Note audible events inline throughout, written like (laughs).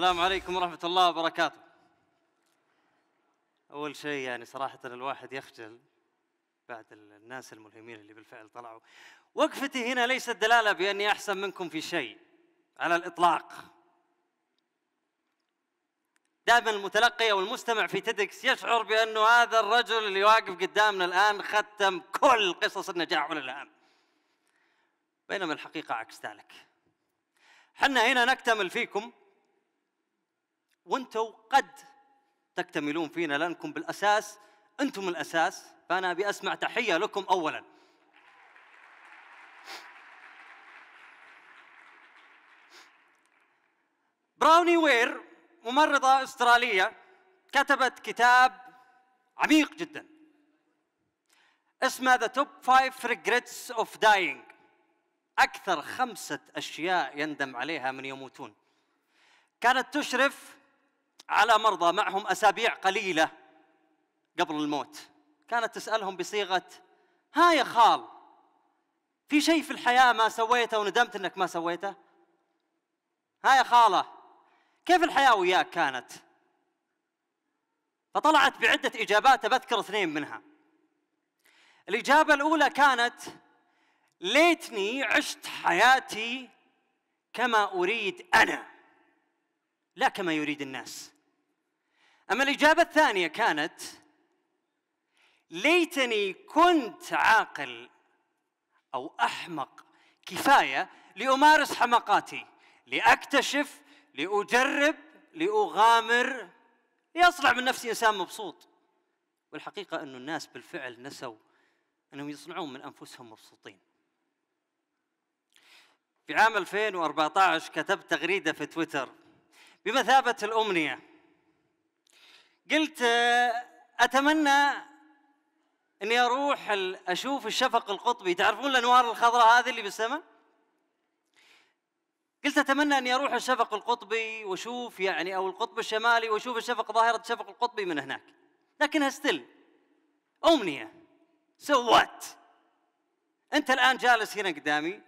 السلام عليكم ورحمة الله وبركاته. أول شيء يعني صراحة الواحد يخجل بعد الناس الملهمين اللي بالفعل طلعوا. وقفتي هنا ليست دلالة بأني أحسن منكم في شيء على الإطلاق. دائما المتلقي أو المستمع في تيدكس يشعر بأنه هذا الرجل اللي واقف قدامنا الآن ختم كل قصص النجاح والإلهام. بينما الحقيقة عكس ذلك. حنا هنا نكتمل فيكم وانتم قد تكتملون فينا لانكم بالاساس انتم الاساس فانا ابي اسمع تحيه لكم اولا براوني وير ممرضة أسترالية كتبت كتاب عميق جدا اسمه The Top فايف Regrets of Dying أكثر خمسة أشياء يندم عليها من يموتون كانت تشرف على مرضى معهم أسابيع قليلة قبل الموت كانت تسألهم بصيغة ها يا خال في شيء في الحياة ما سويته وندمت أنك ما سويته ها يا خالة كيف الحياة وياك كانت فطلعت بعدة إجابات بذكر اثنين منها الإجابة الأولى كانت ليتني عشت حياتي كما أريد أنا لا كما يريد الناس أما الإجابة الثانية كانت ليتني كنت عاقل أو أحمق كفاية لأمارس حماقاتي لأكتشف لأجرب لأغامر لأصنع من نفسي إنسان مبسوط والحقيقة أن الناس بالفعل نسوا أنهم يصنعون من أنفسهم مبسوطين في عام 2014 كتبت تغريدة في تويتر بمثابة الأمنية قلت اتمنى اني اروح اشوف الشفق القطبي تعرفون الانوار الخضراء هذه اللي بالسماء قلت اتمنى اني اروح الشفق القطبي واشوف يعني او القطب الشمالي واشوف الشفق ظاهره الشفق القطبي من هناك لكنها ستيل امنيه سوات انت الان جالس هنا قدامي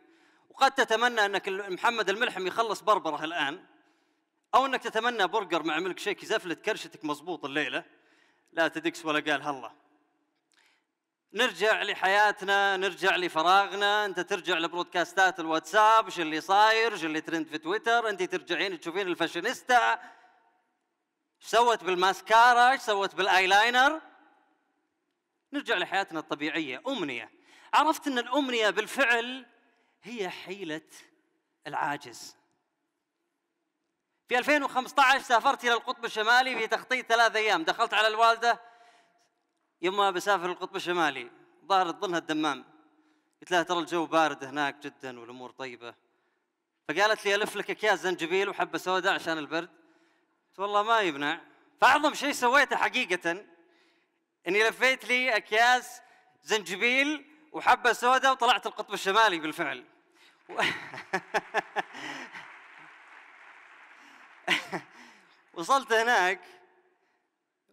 وقد تتمنى انك محمد الملحم يخلص بربره الان او انك تتمنى برجر مع ملك شيك يزفلت كرشتك مضبوط الليله لا تدكس ولا قال هلا نرجع لحياتنا نرجع لفراغنا انت ترجع لبرودكاستات الواتساب وش اللي صاير وش اللي ترند في تويتر انت ترجعين تشوفين الفاشينيستا ايش سوت بالماسكارا ايش سوت بالايلاينر نرجع لحياتنا الطبيعيه امنيه عرفت ان الامنيه بالفعل هي حيله العاجز في 2015 سافرت إلى القطب الشمالي في تخطيط ثلاث أيام دخلت على الوالدة يما بسافر القطب الشمالي ظهر ظنها الدمام قلت لها ترى الجو بارد هناك جدا والأمور طيبة فقالت لي ألف لك أكياس زنجبيل وحبة سوداء عشان البرد قلت والله ما يمنع فأعظم شيء سويته حقيقة إني لفيت لي أكياس زنجبيل وحبة سوداء وطلعت القطب الشمالي بالفعل (laughs) وصلت هناك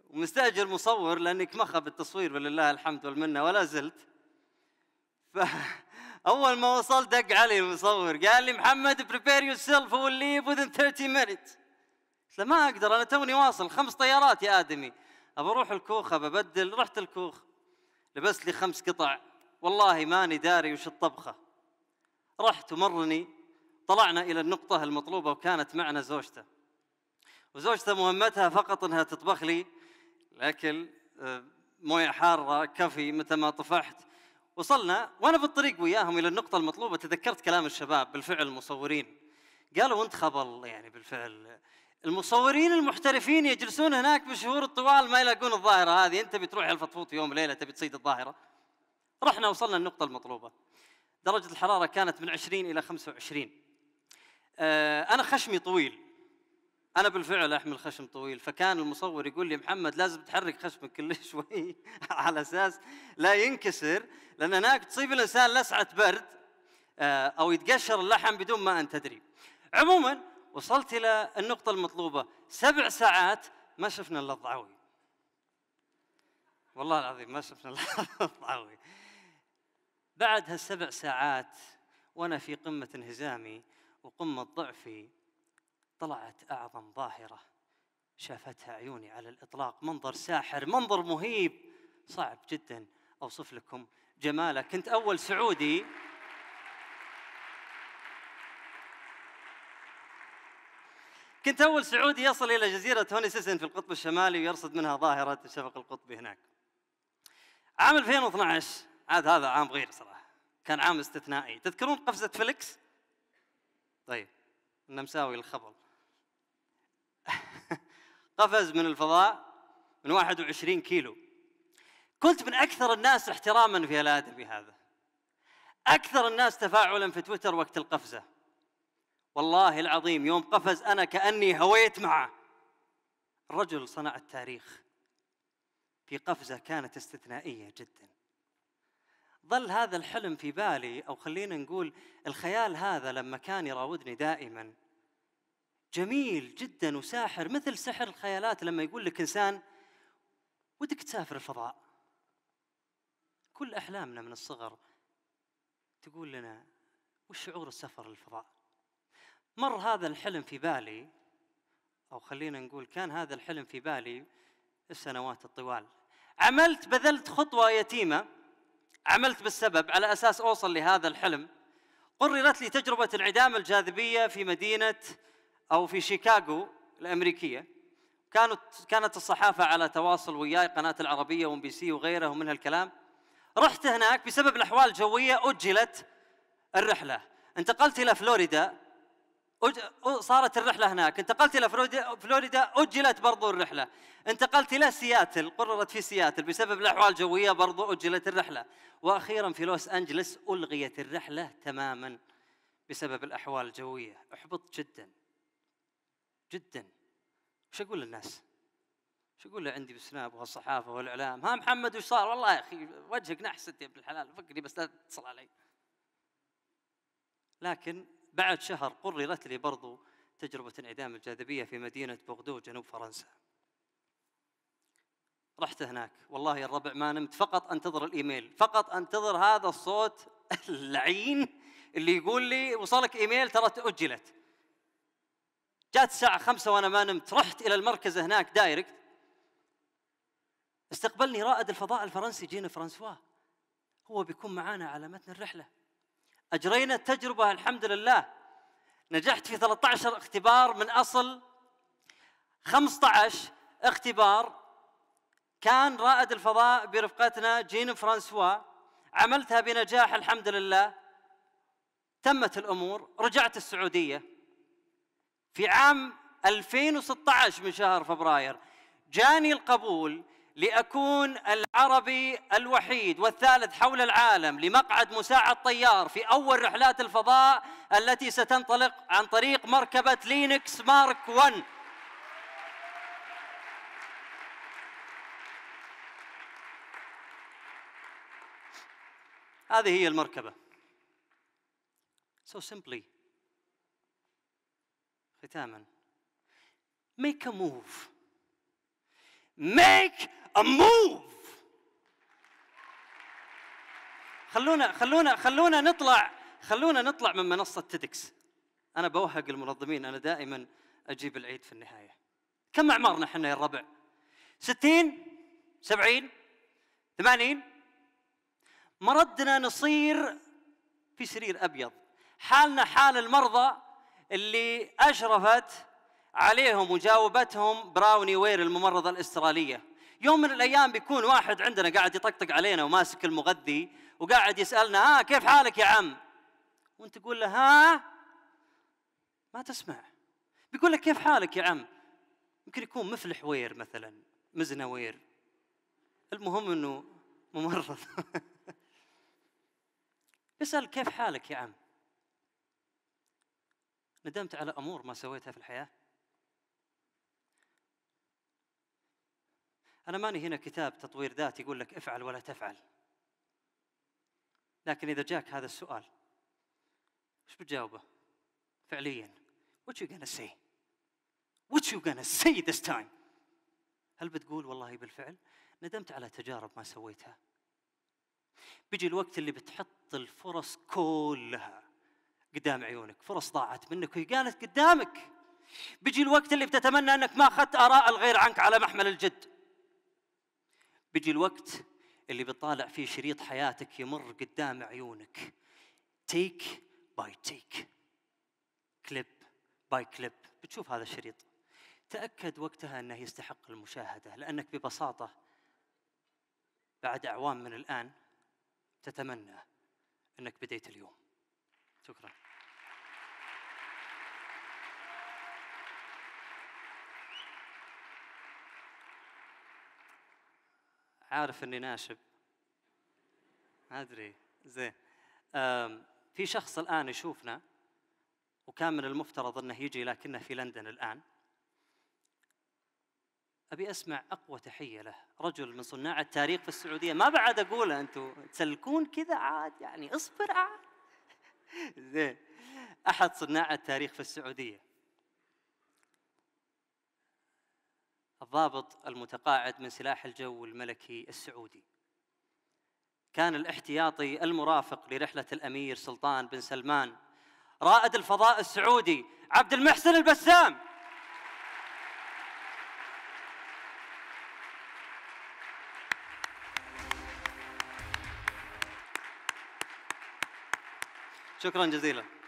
ومستاجر مصور لاني كمخه بالتصوير ولله الحمد والمنه ولا زلت فاول (laughs) ما وصلت دق علي المصور قال لي محمد بريبير يور سيلف ويل ليف within 30 minutes قلت له ما اقدر انا توني واصل خمس طيارات يا ادمي ابى اروح الكوخ ابى ابدل رحت الكوخ لبست لي خمس قطع والله ماني داري وش الطبخه رحت ومرني طلعنا الى النقطه المطلوبه وكانت معنا زوجته وزوجته مهمتها فقط انها تطبخ لي الاكل آه، مويه حاره كفي متى ما طفحت وصلنا وانا بالطريق وياهم الى النقطه المطلوبه تذكرت كلام الشباب بالفعل المصورين قالوا انت خبل يعني بالفعل المصورين المحترفين يجلسون هناك بالشهور الطوال ما يلاقون الظاهره هذه انت بتروح الفطفوط يوم ليله تبي تصيد الظاهره رحنا وصلنا النقطه المطلوبه درجه الحراره كانت من 20 الى 25 آه، انا خشمي طويل انا بالفعل احمل خشم طويل فكان المصور يقول لي محمد لازم تحرك خشمك كل (laughs) شوي على اساس لا ينكسر لان هناك تصيب الانسان لسعه برد آه، او يتقشر اللحم بدون ما انت تدري عموما وصلت الى النقطه المطلوبه سبع ساعات ما شفنا الا الضعوي والله العظيم ما شفنا الا (laughs) الضعوي بعد هالسبع ساعات وانا في قمه انهزامي وقمه ضعفي طلعت أعظم ظاهرة شافتها عيوني على الإطلاق منظر ساحر منظر مهيب صعب جدا أوصف لكم جماله كنت أول سعودي كنت أول سعودي يصل إلى جزيرة هوني سيسن في القطب الشمالي ويرصد منها ظاهرة الشفق القطبي هناك عام 2012 عاد هذا عام غير صراحة كان عام استثنائي تذكرون قفزة فليكس؟ طيب النمساوي الخبل قفز من الفضاء من 21 كيلو كنت من اكثر الناس احتراما في الادبي هذا اكثر الناس تفاعلا في تويتر وقت القفزه والله العظيم يوم قفز انا كاني هويت معه الرجل صنع التاريخ في قفزه كانت استثنائيه جدا ظل هذا الحلم في بالي او خلينا نقول الخيال هذا لما كان يراودني دائما جميل جدا وساحر مثل سحر الخيالات لما يقول لك انسان ودك تسافر الفضاء كل احلامنا من الصغر تقول لنا وش شعور السفر للفضاء مر هذا الحلم في بالي او خلينا نقول كان هذا الحلم في بالي السنوات الطوال عملت بذلت خطوه يتيمه عملت بالسبب على اساس اوصل لهذا الحلم قررت لي تجربه انعدام الجاذبيه في مدينه او في شيكاغو الامريكيه كانت كانت الصحافه على تواصل وياي قناه العربيه وام بي سي وغيره ومن هالكلام رحت هناك بسبب الاحوال الجويه اجلت الرحله انتقلت الى فلوريدا صارت الرحله هناك انتقلت الى فلوريدا فلوريدا اجلت برضو الرحله انتقلت الى سياتل قررت في سياتل بسبب الاحوال الجويه برضو اجلت الرحله واخيرا في لوس انجلس الغيت الرحله تماما بسبب الاحوال الجويه احبطت جدا جدا وش اقول للناس؟ وش اقول له عندي بالسناب والصحافه والاعلام ها محمد وش صار؟ والله يا اخي وجهك نحست يا ابن الحلال فكني بس لا تتصل علي. لكن بعد شهر قررت لي برضو تجربه انعدام الجاذبيه في مدينه بوغدو جنوب فرنسا. رحت هناك والله يا الربع ما نمت فقط انتظر الايميل فقط انتظر هذا الصوت اللعين اللي يقول لي وصلك ايميل ترى تؤجلت جات الساعة خمسة وأنا ما نمت رحت إلى المركز هناك دايركت استقبلني رائد الفضاء الفرنسي جينا فرانسوا هو بيكون معانا على متن الرحلة أجرينا التجربة الحمد لله نجحت في 13 اختبار من أصل 15 اختبار كان رائد الفضاء برفقتنا جين فرانسوا عملتها بنجاح الحمد لله تمت الأمور رجعت السعودية في عام 2016 من شهر فبراير جاني القبول لأكون العربي الوحيد والثالث حول العالم لمقعد مساعد طيار في أول رحلات الفضاء التي ستنطلق عن طريق مركبة لينكس مارك 1 هذه هي المركبة So simply ختاما make a move make a move خلونا خلونا خلونا نطلع خلونا نطلع من منصة تيدكس أنا بوهق المنظمين أنا دائما أجيب العيد في النهاية كم أعمارنا احنا يا الربع ستين سبعين ثمانين مردنا نصير في سرير أبيض حالنا حال المرضى اللي أشرفت عليهم وجاوبتهم براوني وير الممرضة الأسترالية يوم من الأيام بيكون واحد عندنا قاعد يطقطق علينا وماسك المغذي وقاعد يسألنا ها آه، كيف حالك يا عم وانت تقول له ها ما تسمع بيقول لك كيف حالك يا عم يمكن يكون مفلح وير مثلا مزنة وير المهم انه ممرض (laughs) يسأل كيف حالك يا عم ندمت على امور ما سويتها في الحياه انا ماني هنا كتاب تطوير ذات يقول لك افعل ولا تفعل لكن اذا جاك هذا السؤال وش بتجاوبه فعليا what you gonna say what you gonna say this time هل بتقول والله بالفعل ندمت على تجارب ما سويتها بيجي الوقت اللي بتحط الفرص كلها قدام عيونك فرص ضاعت منك وهي قالت قدامك بيجي الوقت اللي بتتمنى انك ما اخذت اراء الغير عنك على محمل الجد بيجي الوقت اللي بتطالع فيه شريط حياتك يمر قدام عيونك تيك باي تيك كليب باي كليب بتشوف هذا الشريط تأكد وقتها أنه يستحق المشاهدة لأنك ببساطة بعد أعوام من الآن تتمنى أنك بديت اليوم شكرا عارف اني ناشب ادري زين في شخص الان يشوفنا وكان من المفترض انه يجي لكنه في لندن الان ابي اسمع اقوى تحيه له رجل من صناع التاريخ في السعوديه ما بعد اقوله انتم تسلكون كذا عاد يعني اصبر عاد (laughs) زين احد صناع التاريخ في السعوديه الضابط المتقاعد من سلاح الجو الملكي السعودي كان الاحتياطي المرافق لرحله الامير سلطان بن سلمان رائد الفضاء السعودي عبد المحسن البسام شكرا جزيلا